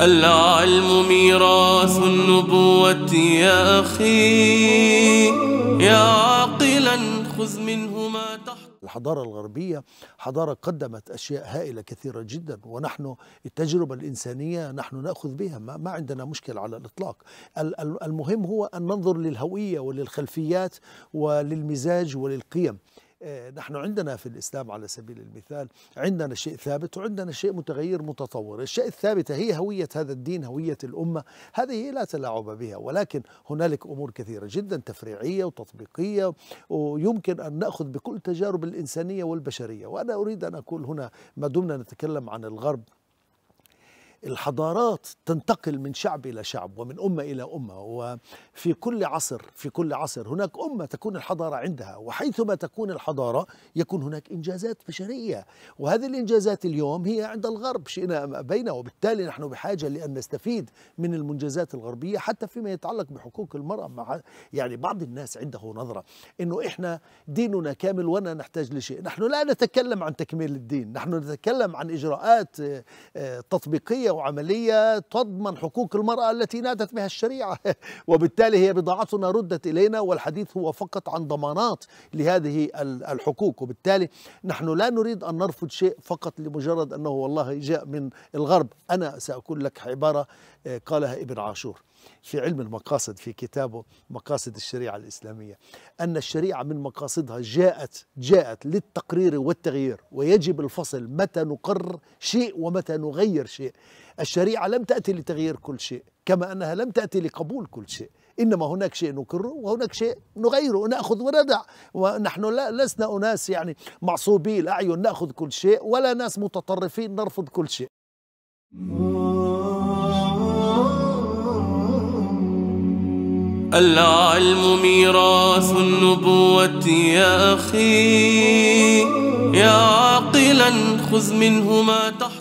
العلم ميراث النبوة يا أخي يا عاقلا خذ منه ما تحت الحضارة الغربية حضارة قدمت أشياء هائلة كثيرة جدا ونحن التجربة الإنسانية نحن نأخذ بها ما, ما عندنا مشكل على الإطلاق المهم هو أن ننظر للهوية وللخلفيات وللمزاج وللقيم آه، نحن عندنا في الإسلام على سبيل المثال عندنا شيء ثابت وعندنا شيء متغير متطور الشيء الثابت هي هوية هذا الدين هوية الأمة هذه لا تلاعب بها ولكن هنالك أمور كثيرة جدا تفريعية وتطبيقية ويمكن أن نأخذ بكل تجارب الإنسانية والبشرية وأنا أريد أن أقول هنا ما دمنا نتكلم عن الغرب الحضارات تنتقل من شعب إلى شعب ومن أمة إلى أمة وفي كل عصر في كل عصر هناك أمة تكون الحضارة عندها وحيثما تكون الحضارة يكون هناك إنجازات بشرية وهذه الإنجازات اليوم هي عند الغرب شئنا أم أبينا وبالتالي نحن بحاجة لأن نستفيد من المنجزات الغربية حتى فيما يتعلق بحقوق المرأة مع يعني بعض الناس عنده نظرة أنه إحنا ديننا كامل ولا نحتاج لشيء نحن لا نتكلم عن تكميل الدين نحن نتكلم عن إجراءات آه، تطبيقية عمليه وعملية تضمن حقوق المرأة التي نادت بها الشريعة وبالتالي هي بضاعتنا ردت إلينا والحديث هو فقط عن ضمانات لهذه الحقوق وبالتالي نحن لا نريد أن نرفض شيء فقط لمجرد أنه والله جاء من الغرب أنا سأقول لك عبارة آه، قالها ابن عاشور في علم المقاصد في كتابه مقاصد الشريعة الإسلامية أن الشريعة من مقاصدها جاءت جاءت للتقرير والتغيير ويجب الفصل متى نقرر شيء ومتى نغير شيء الشريعة لم تأتي لتغيير كل شيء كما أنها لم تأتي لقبول كل شيء إنما هناك شيء نكره وهناك شيء نغيره نأخذ وندع ونحن لا لسنا أناس يعني معصوبي الأعين نأخذ كل شيء ولا ناس متطرفين نرفض كل شيء العلم ميراث النبوة يا أخي يا عاقلا خذ منه ما تحب